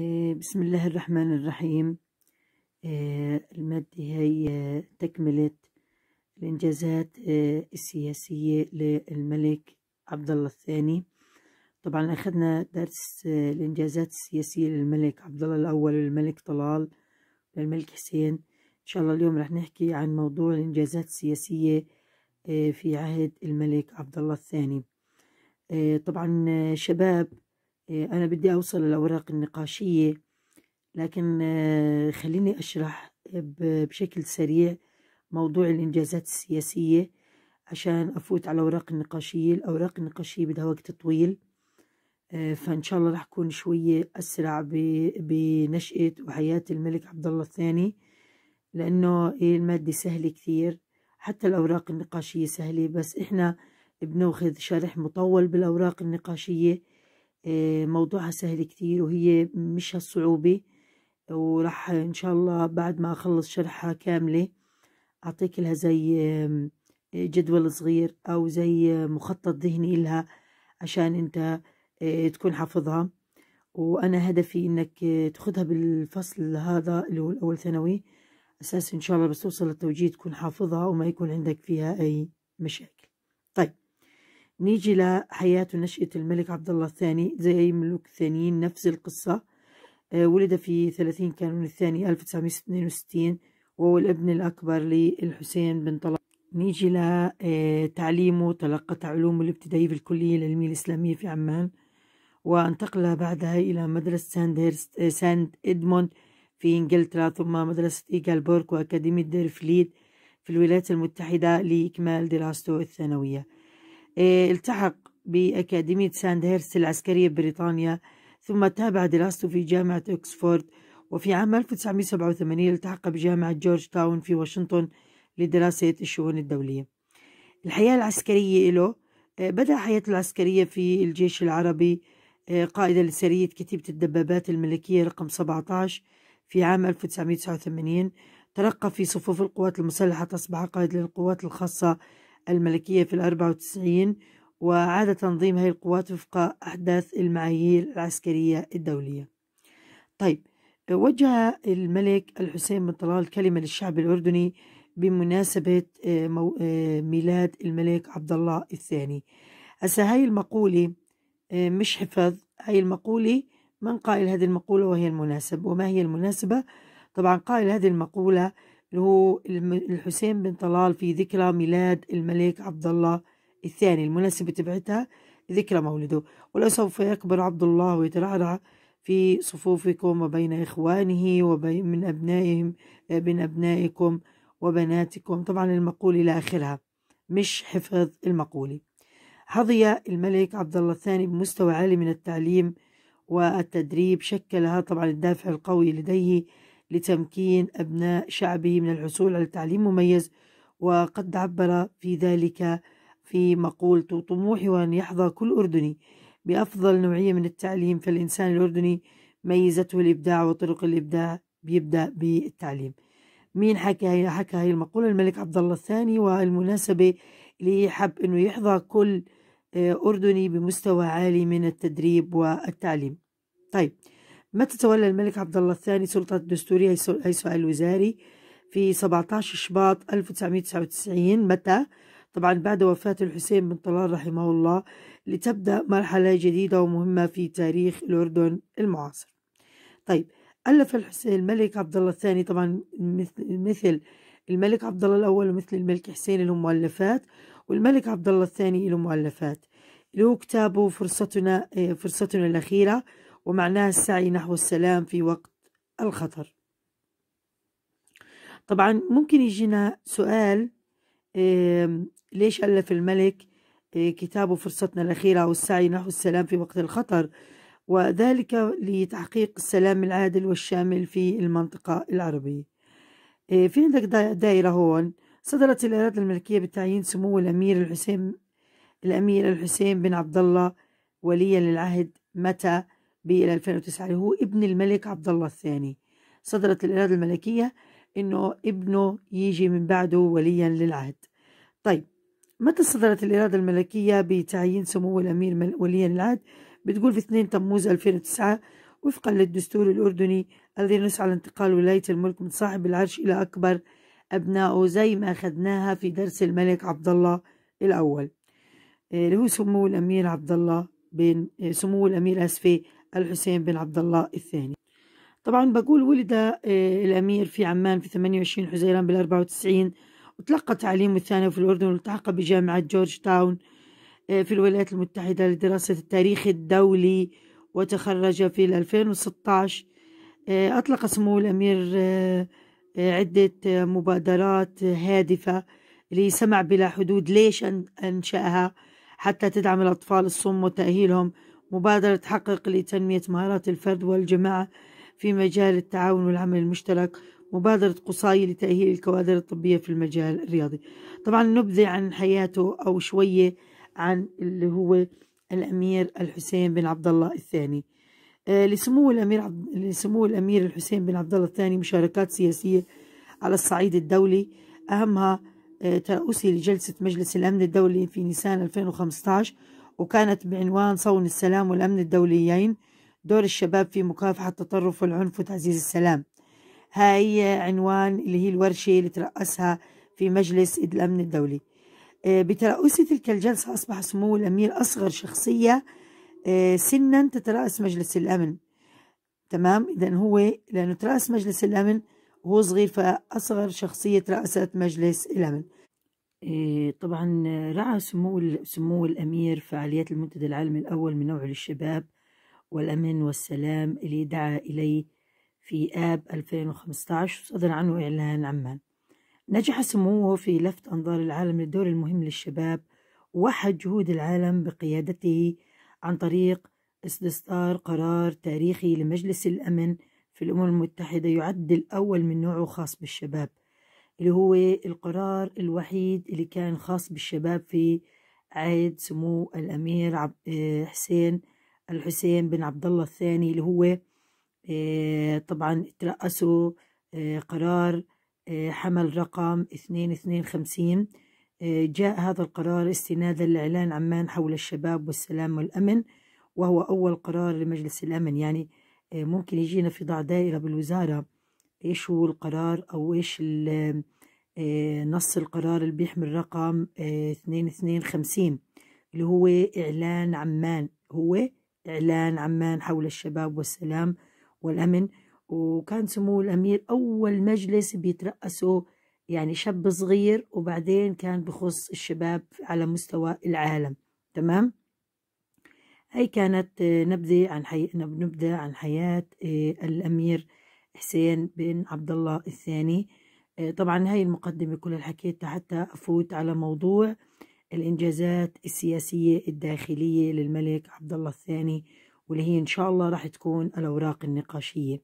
آه، بسم الله الرحمن الرحيم آه، المادة هي تكملة الإنجازات آه، السياسية للملك عبد الله الثاني طبعا أخذنا درس الإنجازات السياسية للملك عبد الله الأول والملك طلال والملك حسين إن شاء الله اليوم رح نحكي عن موضوع الإنجازات السياسية في عهد الملك عبد الله الثاني طبعا شباب إيه، أنا بدي أوصل للأوراق النقاشية لكن آه، خليني أشرح بشكل سريع موضوع الإنجازات السياسية عشان أفوت على الأوراق النقاشية الأوراق النقاشية بدها وقت طويل آه، فإن شاء الله رح أكون شوية أسرع بنشأة وحياة الملك عبد الله الثاني لأنه إيه، المادة سهلة كثير حتى الأوراق النقاشية سهلة بس إحنا بناخذ شرح مطول بالأوراق النقاشية آه، موضوعها سهل كتير وهي مش هالصعوبة وراح إن شاء الله بعد ما أخلص شرحها كاملة أعطيك لها زي جدول صغير أو زي مخطط ذهني لها عشان أنت آه، تكون حافظها وأنا هدفي إنك تاخذها بالفصل هذا اللي هو الأول ثانوي أساس إن شاء الله بس توصل للتوجيه تكون حافظها وما يكون عندك فيها أي مشاكل نيجي لحياة ونشأة الملك عبد الله الثاني زي ملوك الثانيين نفس القصة آه، ولد في 30 كانون الثاني 1962 وهو الابن الأكبر للحسين بن طلال نيجي لتعليمه آه، تلقى علومه الابتدائي في الكلية العلمية الإسلامية في عمان وانتقل بعدها إلى مدرسة ساند, آه، ساند إدموند في إنجلترا ثم مدرسة إيجال بورك وأكاديمية ديرفليد في الولايات المتحدة لإكمال دراسته الثانوية إيه، التحق بأكاديمية ساندهيرست العسكرية ببريطانيا ثم تابع دراسته في جامعة أكسفورد وفي عام 1987 التحق بجامعة جورج تاون في واشنطن لدراسة الشؤون الدولية الحياة العسكرية له إيه، بدأ حياته العسكرية في الجيش العربي إيه، قائدا لسرية كتيبة الدبابات الملكية رقم 17 في عام 1989 ترقى في صفوف القوات المسلحة تصبح قائد للقوات الخاصة الملكية في الأربعة وتسعين وعاد تنظيم هذه القوات وفق أحداث المعايير العسكرية الدولية طيب وجه الملك الحسين بن طلال كلمة للشعب الأردني بمناسبة آه، آه، ميلاد الملك عبد الله الثاني هسا هاي المقولة آه، مش حفظ هاي المقولة من قائل هذه المقولة وهي المناسب وما هي المناسبة طبعا قائل هذه المقولة اللي هو الحسين بن طلال في ذكرى ميلاد الملك عبد الله الثاني المناسبة تبعتها ذكرى مولده ولسوف يكبر عبد الله ويترعرع في صفوفكم وبين إخوانه وبين من أبنائهم بين أبنائكم وبناتكم طبعا المقول إلى آخرها مش حفظ المقولة حظي الملك عبد الله الثاني بمستوى عالي من التعليم والتدريب شكلها طبعا الدافع القوي لديه لتمكين أبناء شعبه من الحصول على تعليم مميز وقد عبر في ذلك في مقولته طموحي وأن يحظى كل أردني بأفضل نوعية من التعليم فالإنسان الأردني ميزته الإبداع وطرق الإبداع بيبدأ بالتعليم مين حكى هي حكى هي المقولة الملك عبد الله الثاني والمناسبة اللي حب إنه يحظى كل آه، أردني بمستوى عالي من التدريب والتعليم طيب متى تولى الملك عبد الله الثاني سلطة الدستورية أي سؤال وزاري في 17 شباط 1999 متى طبعا بعد وفاة الحسين بن طلال رحمه الله لتبدأ مرحلة جديدة ومهمة في تاريخ الأردن المعاصر طيب ألف الحسين الملك عبد الله الثاني طبعا مثل الملك عبد الله الأول ومثل الملك حسين له مؤلفات والملك عبد الله الثاني له مؤلفات له كتابه فرصتنا فرصتنا الأخيرة ومعناها السعي نحو السلام في وقت الخطر طبعا ممكن يجينا سؤال ليش ألف الملك آه، كتابه فرصتنا الأخيرة أو السعي نحو السلام في وقت الخطر وذلك لتحقيق السلام العادل والشامل في المنطقة العربية آه، في عندك دائرة هون صدرت الإرادة الملكية بتعيين سمو الأمير الحسين الأمير الحسين بن عبد الله وليا للعهد متى بال 2009 اللي هو ابن الملك عبد الله الثاني صدرت الإرادة الملكية إنه ابنه يجي من بعده وليا للعهد طيب متى صدرت الإرادة الملكية بتعيين سمو الأمير وليا للعهد بتقول في 2 تموز 2009 وفقا للدستور الأردني الذي نص على انتقال ولاية الملك من صاحب العرش إلى أكبر أبنائه زي ما أخذناها في درس الملك عبد الله الأول آه، اللي هو سمو الأمير عبد الله بن آه، سمو الأمير أسفي الحسين بن عبد الله الثاني طبعا بقول ولد آه، الأمير في عمان في 28 حزيران بال 94 وتلقى تعليمه الثانوي في الأردن والتحق بجامعة جورج تاون آه، في الولايات المتحدة لدراسة التاريخ الدولي وتخرج في 2016 آه، أطلق سمو الأمير عدة مبادرات هادفة لسمع بلا حدود ليش أنشأها حتى تدعم الأطفال الصم وتأهيلهم مبادرة تحقق لتنمية مهارات الفرد والجماعة في مجال التعاون والعمل المشترك مبادرة قصاي لتأهيل الكوادر الطبية في المجال الرياضي طبعا نبذة عن حياته أو شوية عن اللي هو الأمير الحسين بن عبد الله الثاني آه، لسمو الأمير عبد... لسمو الأمير الحسين بن عبد الله الثاني مشاركات سياسية على الصعيد الدولي أهمها ترأسه ترأسي لجلسة مجلس الأمن الدولي في نيسان 2015 وكانت بعنوان صون السلام والأمن الدوليين دور الشباب في مكافحة التطرف والعنف وتعزيز السلام هاي عنوان اللي هي الورشة اللي ترأسها في مجلس الأمن الدولي آه، بترأسه تلك الجلسة أصبح سمو الأمير أصغر شخصية آه، سنا تترأس مجلس الأمن تمام إذا هو لأنه ترأس مجلس الأمن وهو صغير فأصغر شخصية ترأست مجلس الأمن إيه، طبعا رعى سمو, سمو الأمير فعاليات المنتدى العالمي الأول من نوعه للشباب والأمن والسلام اللي دعا إليه في آب 2015 وصدر عنه إعلان عمان نجح سموه في لفت أنظار العالم للدور المهم للشباب ووحد جهود العالم بقيادته عن طريق استصدار قرار تاريخي لمجلس الأمن في الأمم المتحدة يعد الأول من نوعه خاص بالشباب اللي هو القرار الوحيد اللي كان خاص بالشباب في عهد سمو الأمير آه، حسين الحسين بن عبد الله الثاني اللي هو آه، طبعا ترأسوا آه، قرار حمل رقم 2250 جاء هذا القرار استنادا لإعلان عمان حول الشباب والسلام والأمن وهو أول قرار لمجلس الأمن يعني ممكن يجينا في ضع دائرة بالوزارة ايش هو القرار او ايش آه، نص القرار اللي بيحمل رقم 2250 آه، اللي هو اعلان عمان هو اعلان عمان حول الشباب والسلام والامن وكان سمو الامير اول مجلس بيترأسه يعني شاب صغير وبعدين كان بخص الشباب على مستوى العالم تمام هاي كانت آه، نبذة عن حي... نبذة عن حياة الأمير حسين بن عبد الله الثاني آه، طبعا هاي المقدمة كل حكيتها حتى أفوت على موضوع الإنجازات السياسية الداخلية للملك عبد الله الثاني واللي هي إن شاء الله راح تكون الأوراق النقاشية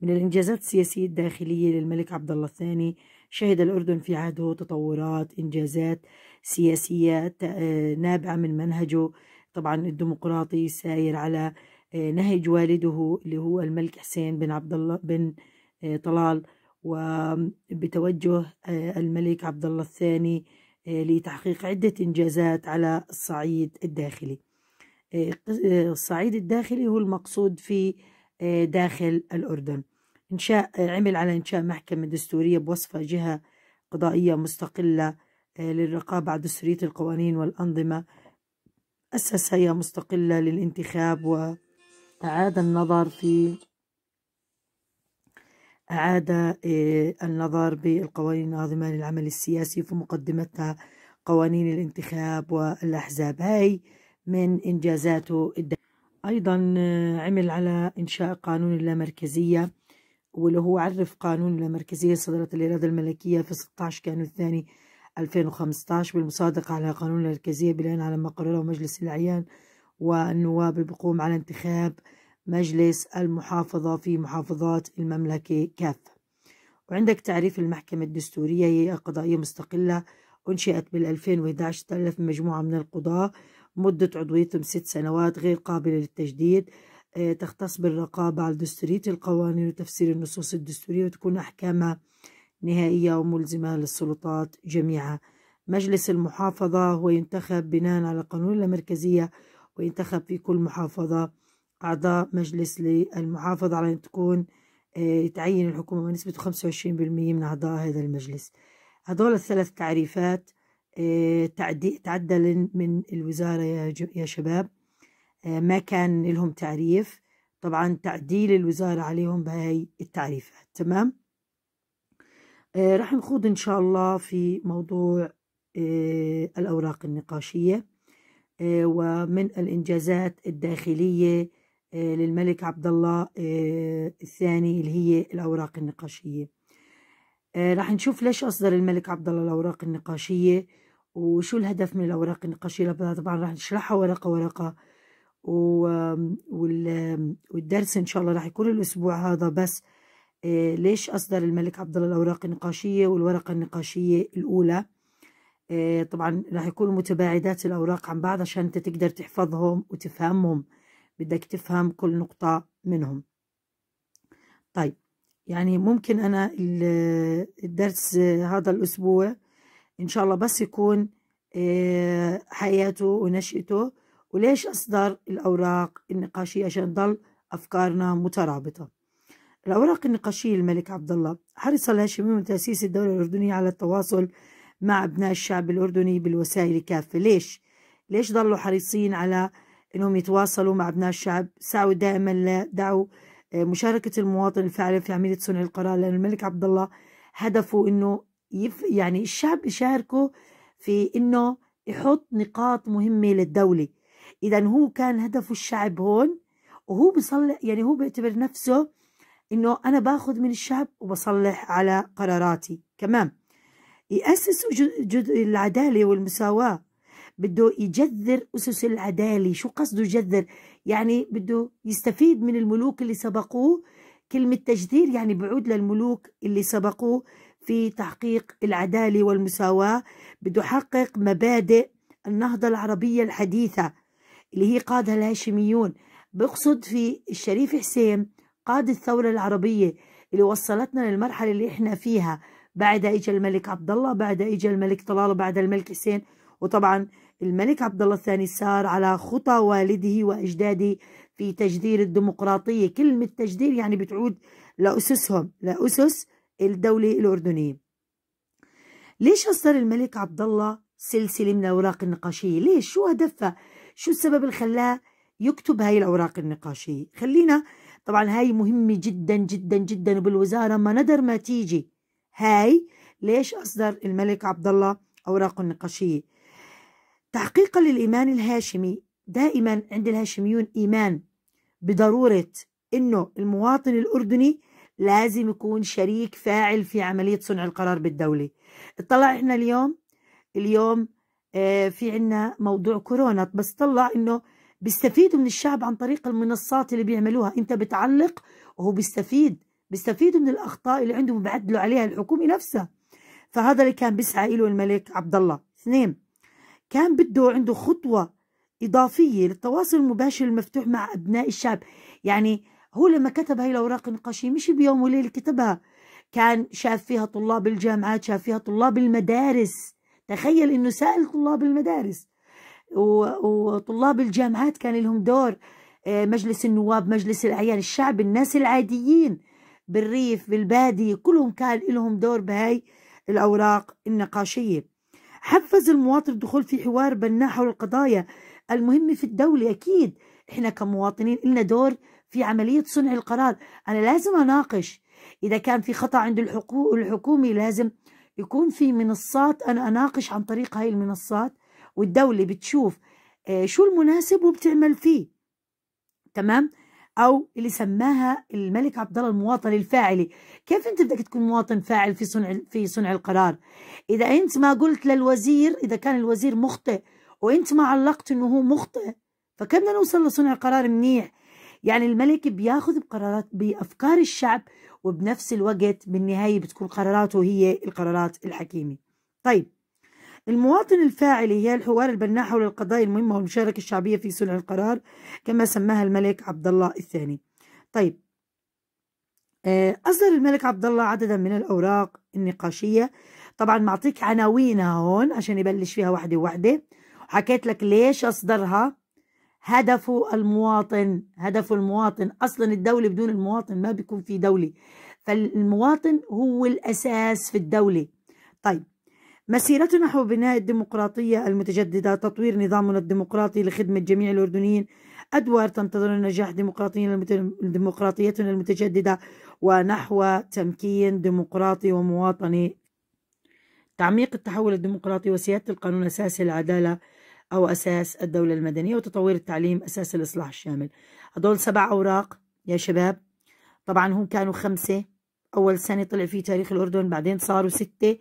من الإنجازات السياسية الداخلية للملك عبد الله الثاني شهد الأردن في عهده تطورات إنجازات سياسية آه، نابعة من منهجه طبعا الديمقراطي ساير على آه، نهج والده اللي هو الملك حسين بن عبد الله بن آه، طلال وبتوجه آه، الملك عبد الله الثاني لتحقيق عدة إنجازات على الصعيد الداخلي الصعيد الداخلي هو المقصود في داخل الأردن إنشاء عمل على إنشاء محكمة دستورية بوصفة جهة قضائية مستقلة للرقابة على دستورية القوانين والأنظمة أسس هيئة مستقلة للانتخاب و أعاد النظر في أعاد آه، النظر بالقوانين الناظمة للعمل السياسي في مقدمتها قوانين الانتخاب والأحزاب هاي من إنجازاته أيضا آه، عمل على إنشاء قانون اللامركزية واللي هو عرف قانون اللامركزية صدرت الإرادة الملكية في 16 كانون الثاني 2015 بالمصادقة على قانون المركزية بناء على ما قرره مجلس الأعيان والنواب بقوم على انتخاب مجلس المحافظة في محافظات المملكة كافة وعندك تعريف المحكمة الدستورية هي قضائية مستقلة أنشئت بال 2011 تألف مجموعة من القضاة مدة عضويتهم ست سنوات غير قابلة للتجديد آه، تختص بالرقابة على دستورية القوانين وتفسير النصوص الدستورية وتكون أحكامها نهائية وملزمة للسلطات جميعها مجلس المحافظة هو ينتخب بناء على قانون المركزية وينتخب في كل محافظة أعضاء مجلس للمحافظة على أن تكون آه، تعين الحكومة بنسبة 25% من أعضاء هذا المجلس هذول الثلاث تعريفات آه، تعدل من الوزارة يا شباب آه، ما كان لهم تعريف طبعا تعديل الوزارة عليهم بهاي التعريفات تمام رح نخوض إن شاء الله في موضوع الأوراق النقاشية آه، ومن الإنجازات الداخلية آه، للملك عبد الله آه، الثاني اللي هي الأوراق النقاشية راح نشوف ليش أصدر الملك عبد الله الأوراق النقاشية وشو الهدف من الأوراق النقاشية طبعا راح نشرحها ورقة ورقة والدرس إن شاء الله راح يكون الأسبوع هذا بس ليش أصدر الملك عبد الله الأوراق النقاشية والورقة النقاشية الأولى إيه، طبعا راح يكونوا متباعدات الأوراق عن بعض عشان أنت تقدر تحفظهم وتفهمهم بدك تفهم كل نقطة منهم طيب يعني ممكن أنا الدرس هذا الأسبوع إن شاء الله بس يكون إيه، حياته ونشأته وليش أصدر الأوراق النقاشية عشان تضل أفكارنا مترابطة الأوراق النقاشية الملك عبد الله حرص الهاشمي من تأسيس الدولة الأردنية على التواصل مع أبناء الشعب الأردني بالوسائل كافه ليش؟ ليش ضلوا حريصين على أنهم يتواصلوا مع أبناء الشعب سعوا دائما لدعوا آه، مشاركة المواطن الفاعل في عملية صنع القرار لأن الملك عبد الله هدفه أنه يف يعني الشعب يشاركه في أنه يحط نقاط مهمة للدولة إذا هو كان هدفه الشعب هون وهو بيصلح يعني هو بيعتبر نفسه انه انا باخذ من الشعب وبصلح على قراراتي كمان يأسسوا جد العدالة والمساواة بده يجذر أسس العدالة شو قصده يجذر يعني بده يستفيد من الملوك اللي سبقوه كلمة تجذير يعني بعود للملوك اللي سبقوه في تحقيق العدالة والمساواة بده يحقق مبادئ النهضة العربية الحديثة اللي هي قادها الهاشميون بقصد في الشريف حسين قاد الثورة العربية اللي وصلتنا للمرحلة اللي احنا فيها بعدها اجى الملك عبد الله بعدها اجى الملك طلال وبعدها الملك حسين وطبعا الملك عبد الله الثاني سار على خطى والده واجداده في تجذير الديمقراطيه، كلمه تجذير يعني بتعود لاسسهم، لاسس الدوله الاردنيه. ليش اصدر الملك عبد الله سلسله من الاوراق النقاشيه؟ ليش؟ شو هدفها؟ شو السبب اللي خلاه يكتب هاي الاوراق النقاشيه؟ خلينا طبعا هاي مهمه جدا جدا جدا وبالوزاره ما ندر ما تيجي هاي ليش أصدر الملك عبد الله أوراق النقاشية تحقيقا للإيمان الهاشمي دائما عند الهاشميون إيمان بضرورة إنه المواطن الأردني لازم يكون شريك فاعل في عملية صنع القرار بالدولة اطلع احنا اليوم اليوم اه في عنا موضوع كورونا بس طلع انه بيستفيدوا من الشعب عن طريق المنصات اللي بيعملوها انت بتعلق وهو بيستفيد بيستفيدوا من الأخطاء اللي عندهم بيعدلوا عليها الحكومة نفسها فهذا اللي كان بيسعى له الملك عبد الله اثنين كان بده عنده خطوة إضافية للتواصل المباشر المفتوح مع أبناء الشعب يعني هو لما كتب هاي الأوراق النقاشية مش بيوم وليلة كتبها كان شاف فيها طلاب الجامعات شاف فيها طلاب المدارس تخيل انه سأل طلاب المدارس وطلاب الجامعات كان لهم دور آه، مجلس النواب مجلس الأعيان الشعب الناس العاديين بالريف بالبادية كلهم كان لهم دور بهاي الأوراق النقاشية حفز المواطن الدخول في حوار بناء حول القضايا المهمة في الدولة أكيد إحنا كمواطنين إلنا دور في عملية صنع القرار أنا لازم أناقش إذا كان في خطأ عند الحكومة لازم يكون في منصات أنا أناقش عن طريق هاي المنصات والدولة بتشوف آه، شو المناسب وبتعمل فيه تمام؟ او اللي سماها الملك عبد الله المواطن الفاعلي كيف انت بدك تكون مواطن فاعل في صنع في صنع القرار اذا انت ما قلت للوزير اذا كان الوزير مخطئ وانت ما علقت انه هو مخطئ فكيف بدنا نوصل لصنع قرار منيح يعني الملك بياخذ بقرارات بافكار الشعب وبنفس الوقت بالنهايه بتكون قراراته هي القرارات الحكيمه طيب المواطن الفاعلي هي الحوار البناء حول القضايا المهمة والمشاركة الشعبية في صنع القرار كما سماها الملك عبد الله الثاني طيب آه، أصدر الملك عبد الله عددا من الأوراق النقاشية طبعا معطيك عناوينها هون عشان يبلش فيها واحدة واحدة وحكيت لك ليش أصدرها هدفه المواطن هدفه المواطن أصلا الدولة بدون المواطن ما بيكون في دولة فالمواطن هو الأساس في الدولة طيب مسيرتنا نحو بناء الديمقراطية المتجددة تطوير نظامنا الديمقراطي لخدمة جميع الأردنيين أدوار تنتظر نجاح ديمقراطيتنا المتجددة ونحو تمكين ديمقراطي ومواطني تعميق التحول الديمقراطي وسيادة القانون أساس العدالة أو أساس الدولة المدنية وتطوير التعليم أساس الإصلاح الشامل هدول سبع أوراق يا شباب طبعا هم كانوا خمسة أول سنة طلع في تاريخ الأردن بعدين صاروا ستة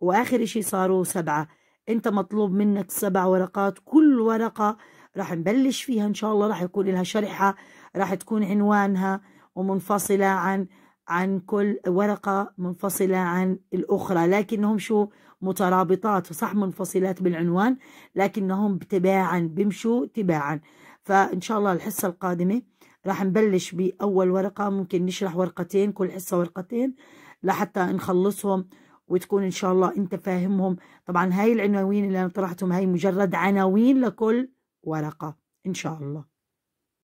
واخر شيء صاروا سبعة انت مطلوب منك سبع ورقات كل ورقة راح نبلش فيها ان شاء الله راح يكون لها شرحة راح تكون عنوانها ومنفصلة عن عن كل ورقة منفصلة عن الأخرى لكنهم شو مترابطات وصح منفصلات بالعنوان لكنهم تباعا بيمشوا تباعا فإن شاء الله الحصة القادمة راح نبلش بأول ورقة ممكن نشرح ورقتين كل حصة ورقتين لحتى نخلصهم وتكون إن شاء الله أنت فاهمهم طبعا هاي العناوين اللي أنا طرحتهم هاي مجرد عناوين لكل ورقة إن شاء الله